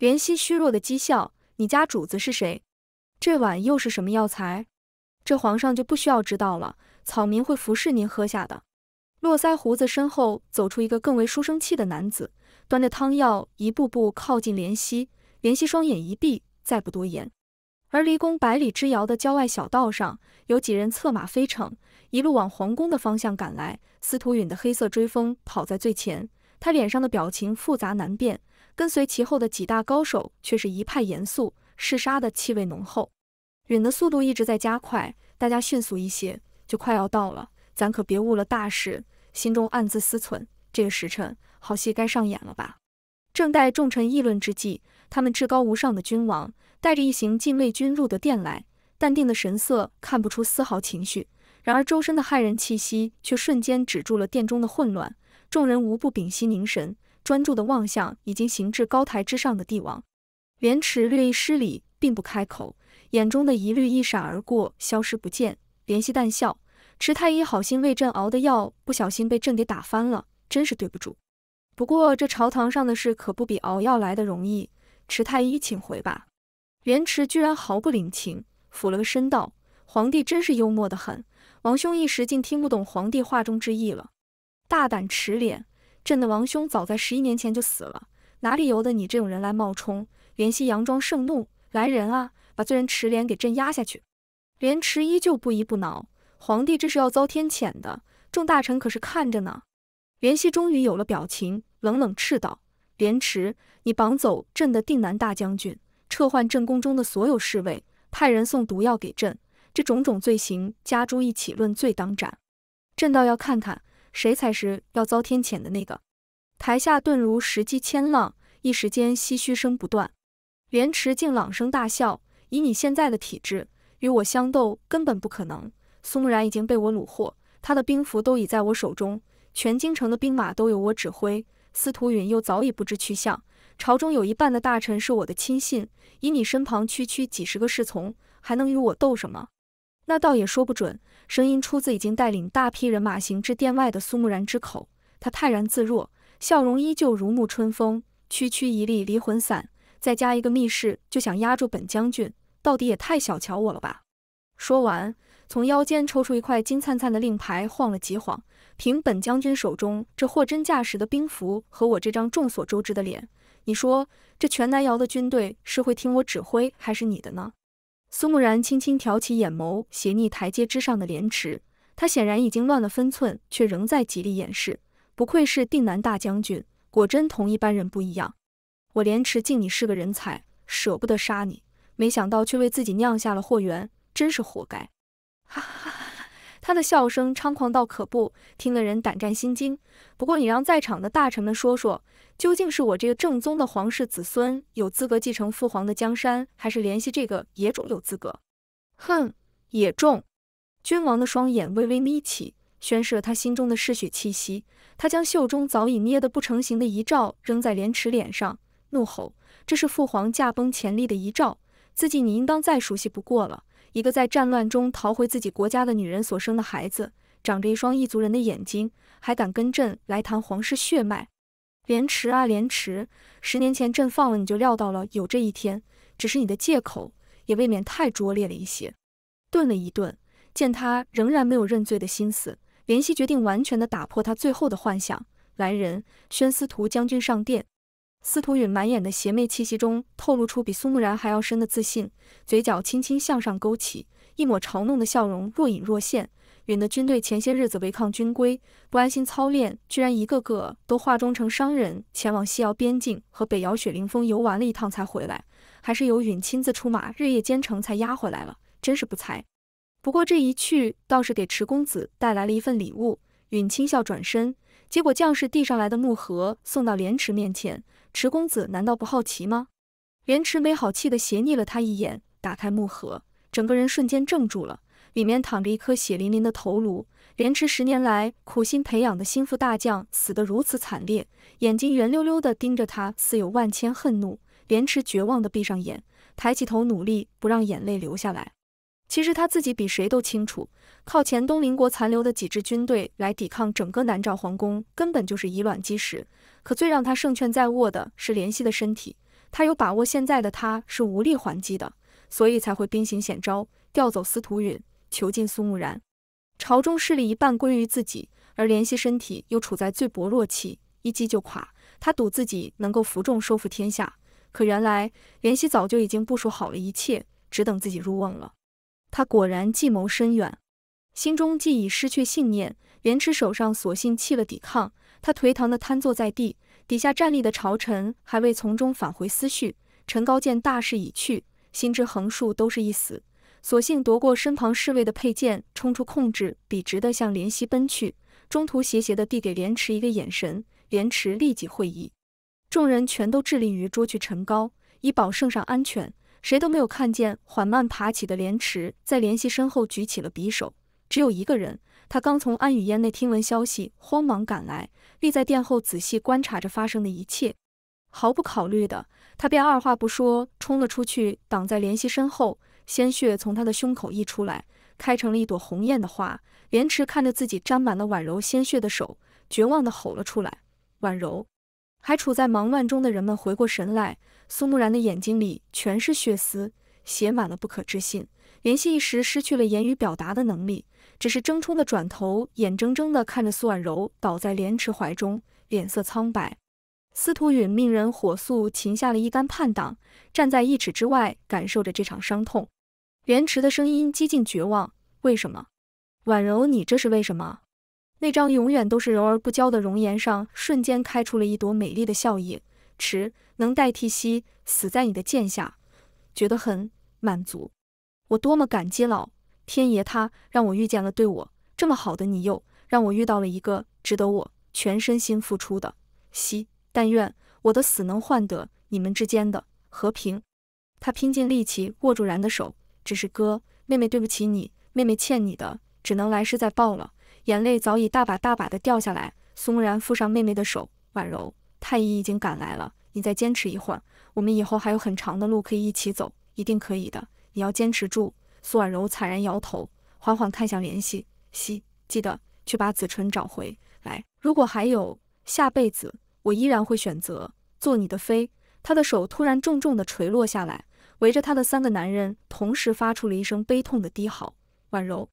怜惜虚弱的讥笑：“你家主子是谁？这碗又是什么药材？这皇上就不需要知道了，草民会服侍您喝下的。”络腮胡子身后走出一个更为书生气的男子，端着汤药，一步步靠近怜惜。怜惜双眼一闭，再不多言。而离宫百里之遥的郊外小道上，有几人策马飞骋，一路往皇宫的方向赶来。司徒允的黑色追风跑在最前，他脸上的表情复杂难辨。跟随其后的几大高手却是一派严肃，嗜杀的气味浓厚。允的速度一直在加快，大家迅速一些，就快要到了，咱可别误了大事。心中暗自思忖，这个时辰，好戏该上演了吧？正待众臣议论之际，他们至高无上的君王带着一行禁卫军入得殿来，淡定的神色看不出丝毫情绪，然而周身的骇人气息却瞬间止住了殿中的混乱，众人无不屏息凝神。专注的望向已经行至高台之上的帝王，莲池略一失礼，并不开口，眼中的一虑一闪而过，消失不见。怜惜淡笑：“池太医好心为朕熬的药，不小心被朕给打翻了，真是对不住。不过这朝堂上的事可不比熬药来的容易，池太医请回吧。”莲池居然毫不领情，俯了个身道：“皇帝真是幽默的很，王兄一时竟听不懂皇帝话中之意了。”大胆池脸。朕的王兄早在十一年前就死了，哪里由得你这种人来冒充？怜惜佯装盛怒，来人啊，把罪人池莲给朕压下去。莲池依旧不依不挠，皇帝这是要遭天谴的，众大臣可是看着呢。莲溪终于有了表情，冷冷斥道：“莲池，你绑走朕的定南大将军，撤换朕宫中的所有侍卫，派人送毒药给朕，这种种罪行加诸一起论罪当斩，朕倒要看看。”谁才是要遭天谴的那个？台下顿如石击千浪，一时间唏嘘声不断。莲池竟朗声大笑：“以你现在的体质，与我相斗根本不可能。苏慕然已经被我虏获，他的兵符都已在我手中，全京城的兵马都由我指挥。司徒允又早已不知去向，朝中有一半的大臣是我的亲信，以你身旁区区几十个侍从，还能与我斗什么？”那倒也说不准。声音出自已经带领大批人马行至殿外的苏慕然之口，他泰然自若，笑容依旧如沐春风。区区一粒离魂散，再加一个密室，就想压住本将军，到底也太小瞧我了吧？说完，从腰间抽出一块金灿灿的令牌，晃了几晃。凭本将军手中这货真价实的兵符和我这张众所周知的脸，你说这全南瑶的军队是会听我指挥，还是你的呢？苏慕然轻轻挑起眼眸，斜睨台阶之上的莲池。他显然已经乱了分寸，却仍在极力掩饰。不愧是定南大将军，果真同一般人不一样。我莲池敬你是个人才，舍不得杀你，没想到却为自己酿下了祸源，真是活该！哈哈哈哈！他的笑声猖狂到可不，听得人胆战心惊。不过你让在场的大臣们说说。究竟是我这个正宗的皇室子孙有资格继承父皇的江山，还是联系这个野种有资格？哼，野种！君王的双眼微微眯起，宣示了他心中的嗜血气息。他将袖中早已捏得不成形的遗诏扔在莲池脸上，怒吼：“这是父皇驾崩前立的遗诏，自己你应当再熟悉不过了。一个在战乱中逃回自己国家的女人所生的孩子，长着一双异族人的眼睛，还敢跟朕来谈皇室血脉？”莲池啊，莲池，十年前朕放了你，就料到了有这一天，只是你的借口也未免太拙劣了一些。顿了一顿，见他仍然没有认罪的心思，莲惜决定完全的打破他最后的幻想。来人，宣司徒将军上殿。司徒允满眼的邪魅气息中透露出比苏慕然还要深的自信，嘴角轻轻向上勾起，一抹嘲弄的笑容若隐若现。允的军队前些日子违抗军规，不安心操练，居然一个个都化妆成商人，前往西瑶边境和北瑶雪灵峰游玩了一趟才回来，还是由允亲自出马，日夜兼程才押回来了，真是不才。不过这一去倒是给池公子带来了一份礼物。允轻笑转身，结果将士递上来的木盒送到莲池面前，池公子难道不好奇吗？莲池没好气地斜睨了他一眼，打开木盒，整个人瞬间怔住了。里面躺着一颗血淋淋的头颅，连池十年来苦心培养的心腹大将死得如此惨烈，眼睛圆溜溜的盯着他，似有万千恨怒。连池绝望地闭上眼，抬起头，努力不让眼泪流下来。其实他自己比谁都清楚，靠前东邻国残留的几支军队来抵抗整个南诏皇宫，根本就是以卵击石。可最让他胜券在握的是怜惜的身体，他有把握。现在的他是无力还击的，所以才会兵行险招，调走司徒允。囚禁苏慕然，朝中势力一半归于自己，而怜惜身体又处在最薄弱期，一击就垮。他赌自己能够服众，收复天下。可原来怜惜早就已经部署好了一切，只等自己入瓮了。他果然计谋深远，心中既已失去信念，莲池手上索性弃了抵抗。他颓唐地瘫坐在地，底下站立的朝臣还未从中返回思绪。陈高见大势已去，心知横竖都是一死。索性夺过身旁侍卫的佩剑，冲出控制，笔直的向莲溪奔去。中途斜斜的递给莲池一个眼神，莲池立即会意。众人全都致力于捉去陈高，以保圣上安全，谁都没有看见缓慢爬起的莲池在莲溪身后举起了匕首。只有一个人，他刚从安雨嫣内听闻消息，慌忙赶来，立在殿后仔细观察着发生的一切。毫不考虑的，他便二话不说冲了出去，挡在莲溪身后。鲜血从他的胸口溢出来，开成了一朵红艳的花。莲池看着自己沾满了婉柔鲜血的手，绝望地吼了出来。婉柔还处在忙乱中的人们回过神来，苏慕然的眼睛里全是血丝，写满了不可置信。莲溪一时失去了言语表达的能力，只是怔忡地转头，眼睁睁地看着苏婉柔倒在莲池怀中，脸色苍白。司徒允命人火速擒下了一干叛党，站在一尺之外，感受着这场伤痛。莲池的声音几近绝望，为什么？婉柔，你这是为什么？那张永远都是柔而不娇的容颜上，瞬间开出了一朵美丽的笑意。池能代替希，死在你的剑下，觉得很满足。我多么感激老天爷，他让我遇见了对我这么好的你，又让我遇到了一个值得我全身心付出的希。但愿我的死能换得你们之间的和平。他拼尽力气握住然的手。只是哥，妹妹对不起你，妹妹欠你的只能来世再报了。眼泪早已大把大把的掉下来。苏慕然附上妹妹的手，婉柔，太医已经赶来了，你再坚持一会儿，我们以后还有很长的路可以一起走，一定可以的，你要坚持住。苏婉柔惨然摇头，缓缓看向莲希，希，记得去把子淳找回来。如果还有下辈子，我依然会选择做你的妃。她的手突然重重的垂落下来。围着他的三个男人同时发出了一声悲痛的低嚎。婉柔，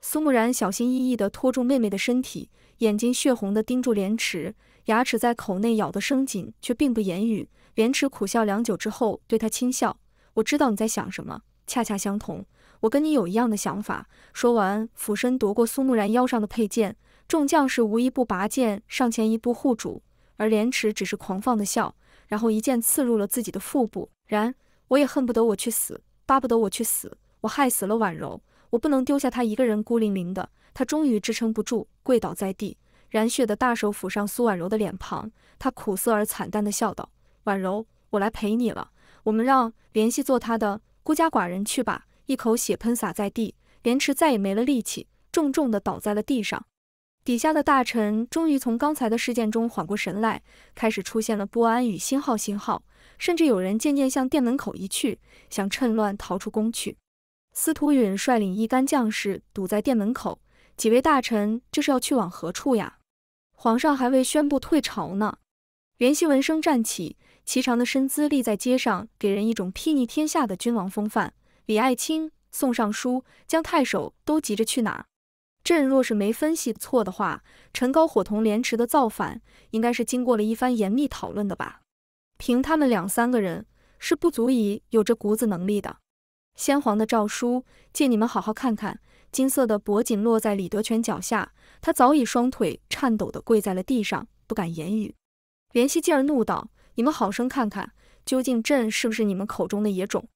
苏慕然小心翼翼地拖住妹妹的身体，眼睛血红地盯住廉耻，牙齿在口内咬得生紧，却并不言语。廉耻苦笑良久之后，对他轻笑：“我知道你在想什么，恰恰相同，我跟你有一样的想法。”说完，俯身夺过苏慕然腰上的佩剑。众将士无一不拔剑上前一步护主，而廉耻只是狂放的笑，然后一剑刺入了自己的腹部。然。我也恨不得我去死，巴不得我去死。我害死了婉柔，我不能丢下她一个人孤零零的。他终于支撑不住，跪倒在地，染血的大手抚上苏婉柔的脸庞，他苦涩而惨淡的笑道：“婉柔，我来陪你了。我们让联系做他的孤家寡人去吧。”一口血喷洒在地，莲池再也没了力气，重重的倒在了地上。底下的大臣终于从刚才的事件中缓过神来，开始出现了不安与心号心号，甚至有人渐渐向殿门口移去，想趁乱逃出宫去。司徒允率领一干将士堵在殿门口，几位大臣这是要去往何处呀？皇上还未宣布退朝呢。袁熙闻声站起，颀长的身姿立在街上，给人一种睥睨天下的君王风范。李爱卿、宋尚书、江太守都急着去哪？朕若是没分析错的话，陈高伙同廉池的造反，应该是经过了一番严密讨论的吧？凭他们两三个人，是不足以有这股子能力的。先皇的诏书，借你们好好看看。金色的脖颈落在李德全脚下，他早已双腿颤抖地跪在了地上，不敢言语。连喜劲儿怒道：“你们好生看看，究竟朕是不是你们口中的野种？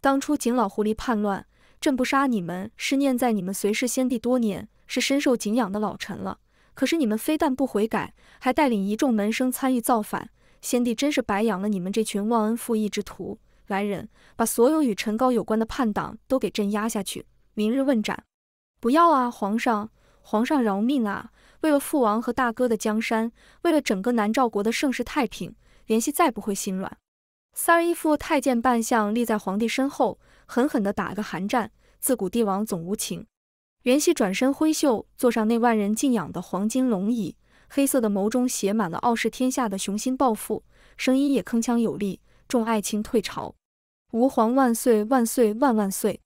当初景老狐狸叛乱。”朕不杀你们，是念在你们随侍先帝多年，是深受敬仰的老臣了。可是你们非但不悔改，还带领一众门生参与造反，先帝真是白养了你们这群忘恩负义之徒。来人，把所有与陈高有关的叛党都给朕压下去，明日问斩。不要啊，皇上，皇上饶命啊！为了父王和大哥的江山，为了整个南诏国的盛世太平，莲系再不会心软。三儿一副太监扮相，立在皇帝身后。狠狠地打个寒战。自古帝王总无情。袁熙转身挥袖，坐上那万人敬仰的黄金龙椅，黑色的眸中写满了傲视天下的雄心抱负，声音也铿锵有力。众爱卿退朝。吾皇万岁万岁万万岁！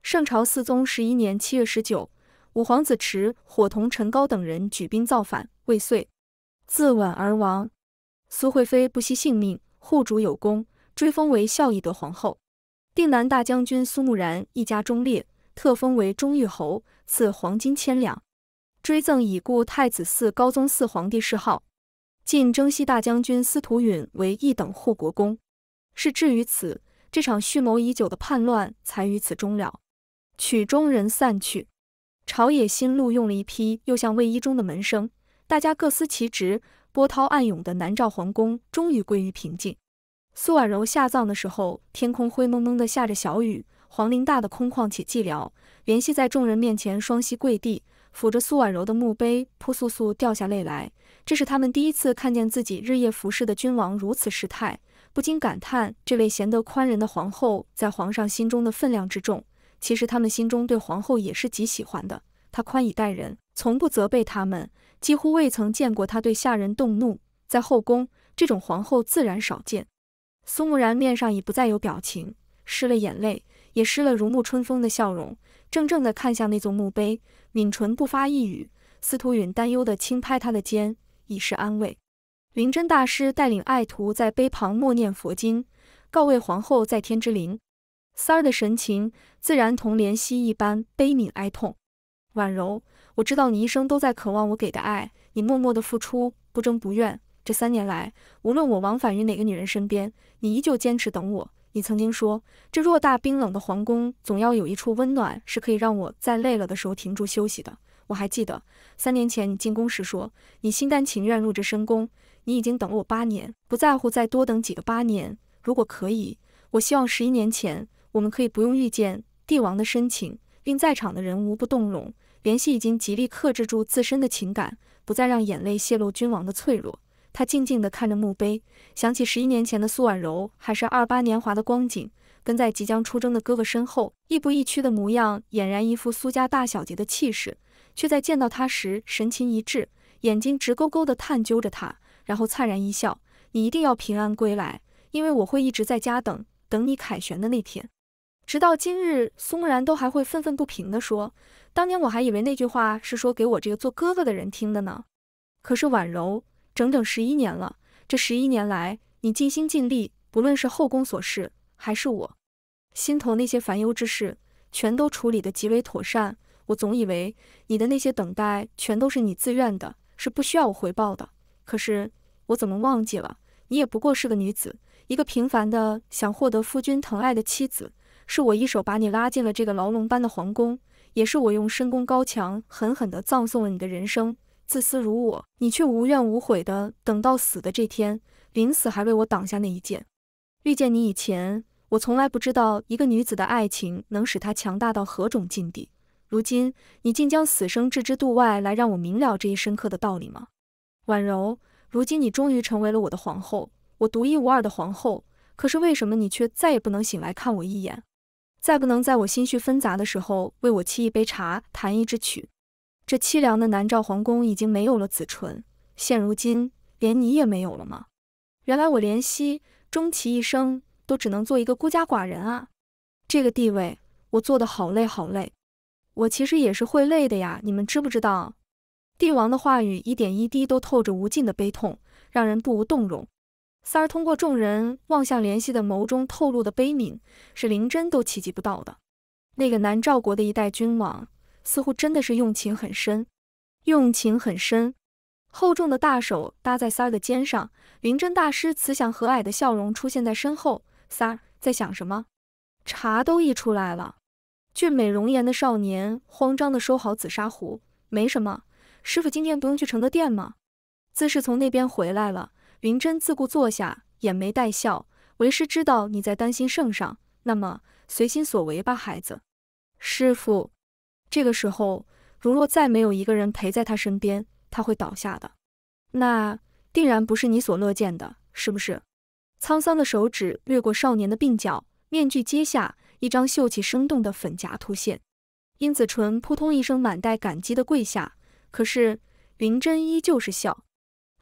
圣朝四宗十一年七月十九，五皇子池伙同陈高等人举兵造反，未遂，自刎而亡。苏贵妃不惜性命护主有功，追封为孝义德皇后。定南大将军苏慕然一家忠烈，特封为忠义侯，赐黄金千两，追赠已故太子嗣高宗嗣皇帝谥号。晋征西大将军司徒允为一等护国公。是至于此，这场蓄谋已久的叛乱才于此终了。曲终人散去，朝野新录用了一批又像魏一中的门生，大家各司其职，波涛暗涌的南诏皇宫终于归于平静。苏婉柔下葬的时候，天空灰蒙蒙的，下着小雨，皇陵大的空旷且寂寥。连喜在众人面前双膝跪地，扶着苏婉柔的墓碑，扑簌簌掉下泪来。这是他们第一次看见自己日夜服侍的君王如此失态，不禁感叹这位贤德宽仁的皇后在皇上心中的分量之重。其实他们心中对皇后也是极喜欢的，她宽以待人，从不责备他们，几乎未曾见过她对下人动怒。在后宫，这种皇后自然少见。苏慕然面上已不再有表情，湿了眼泪，也湿了如沐春风的笑容，怔怔地看向那座墓碑，抿唇不发一语。司徒允担忧地轻拍他的肩，以示安慰。灵真大师带领爱徒在碑旁默念佛经，告慰皇后在天之灵。三儿的神情自然同怜惜一般，悲悯哀痛。婉柔，我知道你一生都在渴望我给的爱，你默默的付出，不争不怨。这三年来，无论我往返于哪个女人身边，你依旧坚持等我。你曾经说，这偌大冰冷的皇宫，总要有一处温暖，是可以让我在累了的时候停住休息的。我还记得三年前你进宫时说，你心甘情愿入这深宫，你已经等了我八年，不在乎再多等几个八年。如果可以，我希望十一年前我们可以不用遇见帝王的深情，令在场的人无不动容。联系已经极力克制住自身的情感，不再让眼泪泄露君王的脆弱。他静静地看着墓碑，想起十一年前的苏婉柔还是二八年华的光景，跟在即将出征的哥哥身后，亦步亦趋的模样，俨然一副苏家大小姐的气势。却在见到他时，神情一滞，眼睛直勾勾地探究着他，然后灿然一笑：“你一定要平安归来，因为我会一直在家等，等你凯旋的那天。”直到今日，苏慕然都还会愤愤不平地说：“当年我还以为那句话是说给我这个做哥哥的人听的呢。”可是婉柔。整整十一年了，这十一年来，你尽心尽力，不论是后宫琐事，还是我心头那些烦忧之事，全都处理得极为妥善。我总以为你的那些等待，全都是你自愿的，是不需要我回报的。可是我怎么忘记了，你也不过是个女子，一个平凡的想获得夫君疼爱的妻子。是我一手把你拉进了这个牢笼般的皇宫，也是我用深宫高墙狠狠地葬送了你的人生。自私如我，你却无怨无悔的等到死的这天，临死还为我挡下那一剑。遇见你以前，我从来不知道一个女子的爱情能使她强大到何种境地。如今，你竟将死生置之度外，来让我明了这一深刻的道理吗？婉柔，如今你终于成为了我的皇后，我独一无二的皇后。可是为什么你却再也不能醒来看我一眼，再不能在我心绪纷杂的时候为我沏一杯茶，弹一支曲？这凄凉的南诏皇宫已经没有了子纯，现如今连你也没有了吗？原来我怜惜终其一生都只能做一个孤家寡人啊！这个地位我做的好累好累，我其实也是会累的呀，你们知不知道？帝王的话语一点一滴都透着无尽的悲痛，让人不无动容。三儿通过众人望向怜惜的眸中透露的悲悯，是灵真都企及不到的。那个南诏国的一代君王。似乎真的是用情很深，用情很深。厚重的大手搭在三儿的肩上，云真大师慈祥和蔼的笑容出现在身后。三儿在想什么？茶都溢出来了。俊美容颜的少年慌张地收好紫砂壶。没什么，师傅今天不用去承德殿吗？自是从那边回来了。云真自顾坐下，眼眉带笑。为师知道你在担心圣上，那么随心所为吧，孩子。师傅。这个时候，如若再没有一个人陪在他身边，他会倒下的。那定然不是你所乐见的，是不是？沧桑的手指掠过少年的鬓角，面具揭下，一张秀气生动的粉颊凸现。殷子淳扑通一声，满带感激的跪下。可是林真依旧是笑：“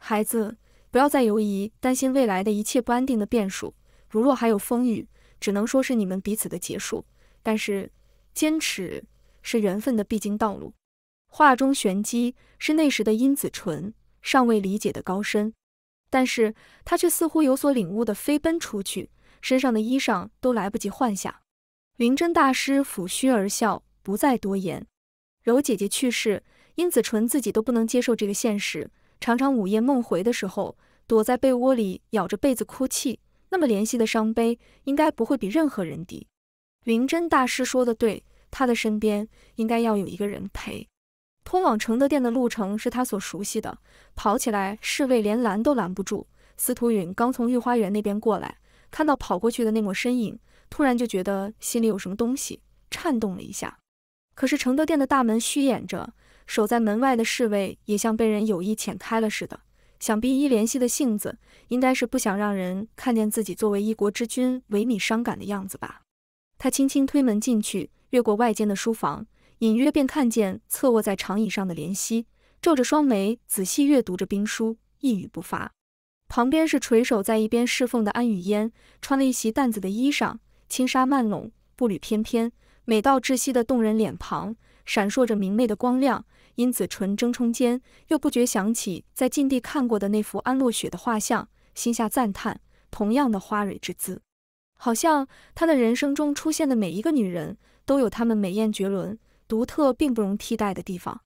孩子，不要再犹疑，担心未来的一切不安定的变数。如若还有风雨，只能说是你们彼此的结束。但是坚持。”是缘分的必经道路，画中玄机是那时的殷子纯尚未理解的高深，但是他却似乎有所领悟的飞奔出去，身上的衣裳都来不及换下。灵真大师抚须而笑，不再多言。柔姐姐去世，殷子纯自己都不能接受这个现实，常常午夜梦回的时候，躲在被窝里咬着被子哭泣，那么怜惜的伤悲，应该不会比任何人低。灵真大师说的对。他的身边应该要有一个人陪。通往承德殿的路程是他所熟悉的，跑起来侍卫连拦都拦不住。司徒允刚从御花园那边过来，看到跑过去的那抹身影，突然就觉得心里有什么东西颤动了一下。可是承德殿的大门虚掩着，守在门外的侍卫也像被人有意潜开了似的。想必一联系的性子，应该是不想让人看见自己作为一国之君萎靡伤感的样子吧。他轻轻推门进去。越过外间的书房，隐约便看见侧卧在长椅上的怜惜，皱着双眉，仔细阅读着兵书，一语不发。旁边是垂手在一边侍奉的安雨嫣，穿了一袭淡紫的衣裳，轻纱曼拢，步履翩翩，美到窒息的动人脸庞闪烁着明媚的光亮。因此，唇争冲间又不觉想起在禁地看过的那幅安落雪的画像，心下赞叹，同样的花蕊之姿。好像他的人生中出现的每一个女人，都有她们美艳绝伦、独特并不容替代的地方。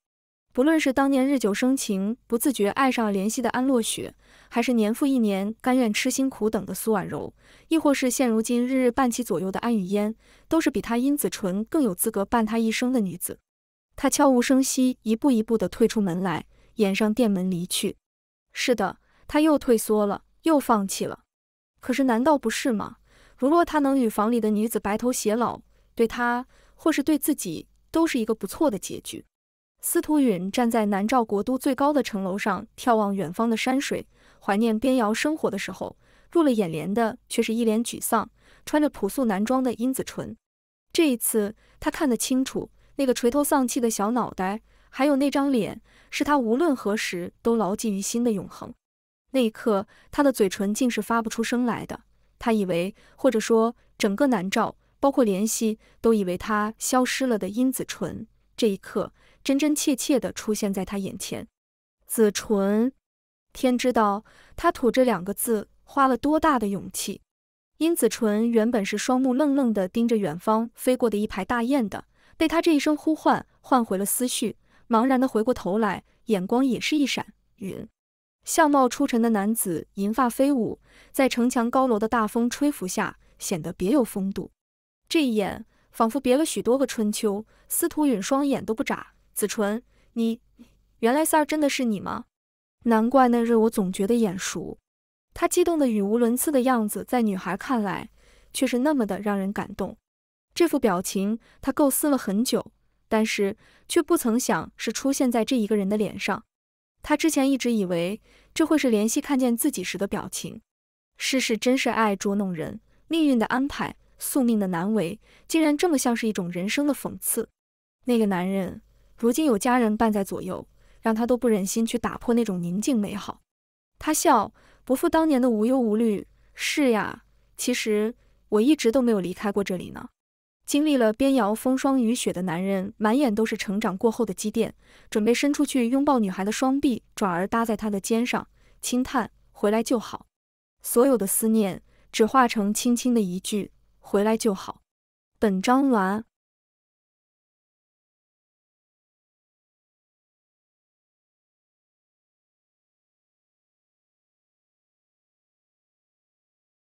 不论是当年日久生情、不自觉爱上怜惜的安落雪，还是年复一年甘愿痴心苦等的苏婉柔，亦或是现如今日日伴其左右的安雨嫣，都是比他殷子纯更有资格伴她一生的女子。她悄无声息，一步一步地退出门来，掩上店门离去。是的，她又退缩了，又放弃了。可是，难道不是吗？如若他能与房里的女子白头偕老，对他或是对自己，都是一个不错的结局。司徒允站在南诏国都最高的城楼上，眺望远方的山水，怀念边窑生活的时候，入了眼帘的却是一脸沮丧、穿着朴素男装的殷子淳。这一次，他看得清楚，那个垂头丧气的小脑袋，还有那张脸，是他无论何时都牢记于心的永恒。那一刻，他的嘴唇竟是发不出声来的。他以为，或者说整个南诏，包括联系，都以为他消失了的殷子纯，这一刻真真切切的出现在他眼前。子纯，天知道他吐这两个字花了多大的勇气。殷子纯原本是双目愣愣的盯着远方飞过的一排大雁的，被他这一声呼唤唤回了思绪，茫然的回过头来，眼光也是一闪，云。相貌出尘的男子，银发飞舞，在城墙高楼的大风吹拂下，显得别有风度。这一眼，仿佛别了许多个春秋。司徒允双眼都不眨，子淳，你原来三儿真的是你吗？难怪那日我总觉得眼熟。他激动的语无伦次的样子，在女孩看来却是那么的让人感动。这副表情，他构思了很久，但是却不曾想是出现在这一个人的脸上。他之前一直以为这会是怜惜看见自己时的表情，世事真是爱捉弄人，命运的安排，宿命的难为，竟然这么像是一种人生的讽刺。那个男人如今有家人伴在左右，让他都不忍心去打破那种宁静美好。他笑，不负当年的无忧无虑。是呀，其实我一直都没有离开过这里呢。经历了边摇风霜雨雪的男人，满眼都是成长过后的积淀，准备伸出去拥抱女孩的双臂，转而搭在她的肩上，轻叹：“回来就好。”所有的思念，只化成轻轻的一句：“回来就好。”本章完。